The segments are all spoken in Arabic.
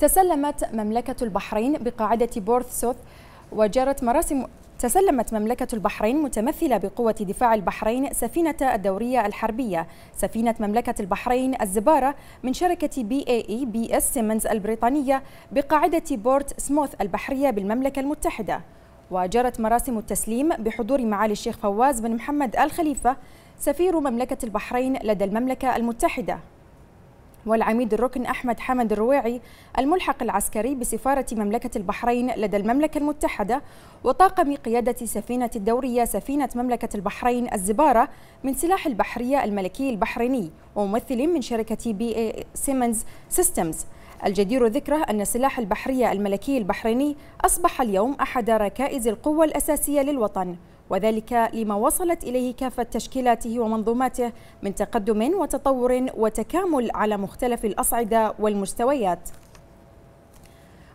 تسلمت مملكة البحرين بقاعدة بورثسوث وجرت مراسم تسلمت مملكة البحرين متمثلة بقوة دفاع البحرين سفينة الدورية الحربية سفينة مملكة البحرين الزبارة من شركة بي اي اي بي اس سيمنز البريطانية بقاعدة بورت سموث البحرية بالمملكة المتحدة وجرت مراسم التسليم بحضور معالي الشيخ فواز بن محمد الخليفة سفير مملكة البحرين لدى المملكة المتحدة والعميد الركن أحمد حمد الرواعي الملحق العسكري بسفارة مملكة البحرين لدى المملكة المتحدة وطاقم قيادة سفينة الدورية سفينة مملكة البحرين الزبارة من سلاح البحرية الملكي البحريني وممثل من شركة بي اي سيمنز سيستمز الجدير ذكره أن سلاح البحرية الملكي البحريني أصبح اليوم أحد ركائز القوة الأساسية للوطن وذلك لما وصلت إليه كافة تشكيلاته ومنظوماته من تقدم وتطور وتكامل على مختلف الأصعدة والمستويات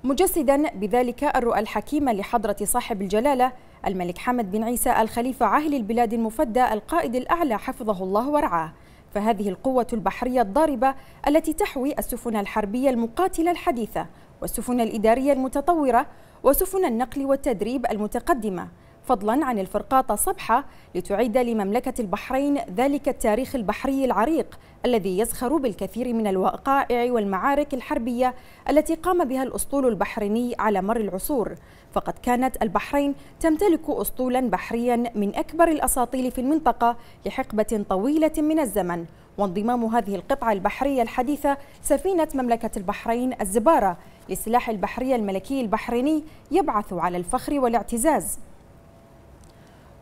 مجسدا بذلك الرؤى الحكيمة لحضرة صاحب الجلالة الملك حمد بن عيسى الخليفة عاهل البلاد المفدى القائد الأعلى حفظه الله ورعاه فهذه القوة البحرية الضاربة التي تحوي السفن الحربية المقاتلة الحديثة والسفن الإدارية المتطورة وسفن النقل والتدريب المتقدمة فضلا عن الفرقاطة صبحة لتعيد لمملكة البحرين ذلك التاريخ البحري العريق الذي يزخر بالكثير من الوقائع والمعارك الحربية التي قام بها الأسطول البحريني على مر العصور فقد كانت البحرين تمتلك أسطولا بحريا من أكبر الأساطيل في المنطقة لحقبة طويلة من الزمن وانضمام هذه القطعة البحرية الحديثة سفينة مملكة البحرين الزبارة لسلاح البحرية الملكي البحريني يبعث على الفخر والاعتزاز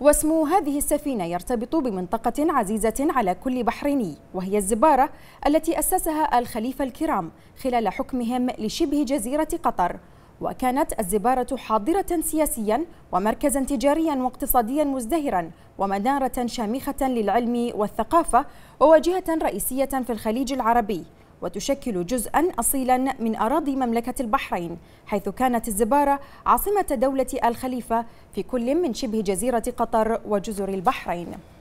واسم هذه السفينة يرتبط بمنطقة عزيزة على كل بحريني وهي الزبارة التي أسسها الخليفة الكرام خلال حكمهم لشبه جزيرة قطر وكانت الزبارة حاضرة سياسيا ومركزا تجاريا واقتصاديا مزدهرا ومدارة شامخة للعلم والثقافة وواجهة رئيسية في الخليج العربي وتشكل جزءا أصيلا من أراضي مملكة البحرين حيث كانت الزبارة عاصمة دولة الخليفة في كل من شبه جزيرة قطر وجزر البحرين